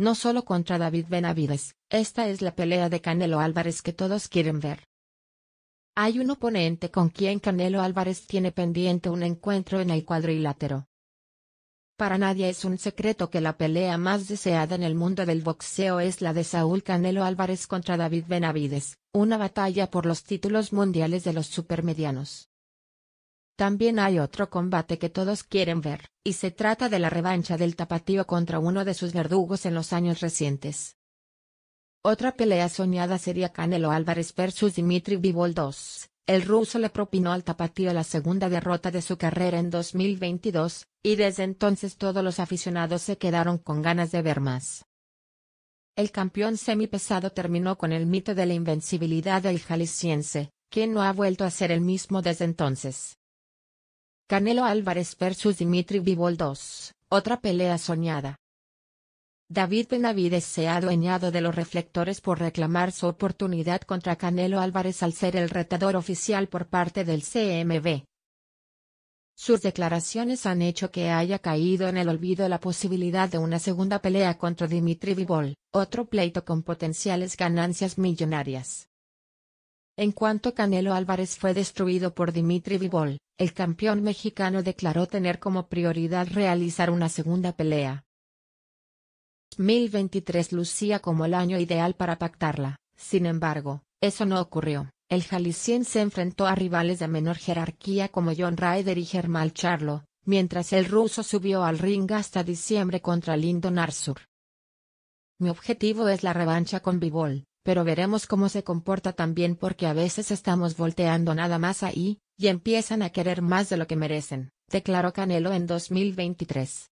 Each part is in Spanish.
No solo contra David Benavides, esta es la pelea de Canelo Álvarez que todos quieren ver. Hay un oponente con quien Canelo Álvarez tiene pendiente un encuentro en el cuadrilátero. Para nadie es un secreto que la pelea más deseada en el mundo del boxeo es la de Saúl Canelo Álvarez contra David Benavides, una batalla por los títulos mundiales de los supermedianos. También hay otro combate que todos quieren ver, y se trata de la revancha del tapatío contra uno de sus verdugos en los años recientes. Otra pelea soñada sería Canelo Álvarez versus Dimitri Bivol 2. El ruso le propinó al tapatío la segunda derrota de su carrera en 2022, y desde entonces todos los aficionados se quedaron con ganas de ver más. El campeón semipesado terminó con el mito de la invencibilidad del jalisciense, quien no ha vuelto a ser el mismo desde entonces. Canelo Álvarez vs Dimitri Bivol 2, otra pelea soñada. David Benavides se ha adueñado de los reflectores por reclamar su oportunidad contra Canelo Álvarez al ser el retador oficial por parte del CMB. Sus declaraciones han hecho que haya caído en el olvido la posibilidad de una segunda pelea contra Dimitri Bivol, otro pleito con potenciales ganancias millonarias. En cuanto Canelo Álvarez fue destruido por Dimitri Vivol, el campeón mexicano declaró tener como prioridad realizar una segunda pelea. 2023 lucía como el año ideal para pactarla, sin embargo, eso no ocurrió. El se enfrentó a rivales de menor jerarquía como John Ryder y Germán Charlo, mientras el ruso subió al ring hasta diciembre contra Lindon Arsur. Mi objetivo es la revancha con Bivol, pero veremos cómo se comporta también porque a veces estamos volteando nada más ahí, y empiezan a querer más de lo que merecen, declaró Canelo en 2023.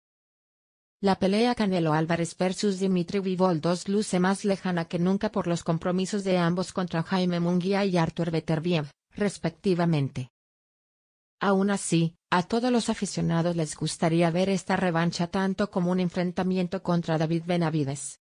La pelea Canelo Álvarez versus Dimitri Vivol 2 luce más lejana que nunca por los compromisos de ambos contra Jaime Munguía y Arthur Beterbiev, respectivamente. Aún así, a todos los aficionados les gustaría ver esta revancha tanto como un enfrentamiento contra David Benavides.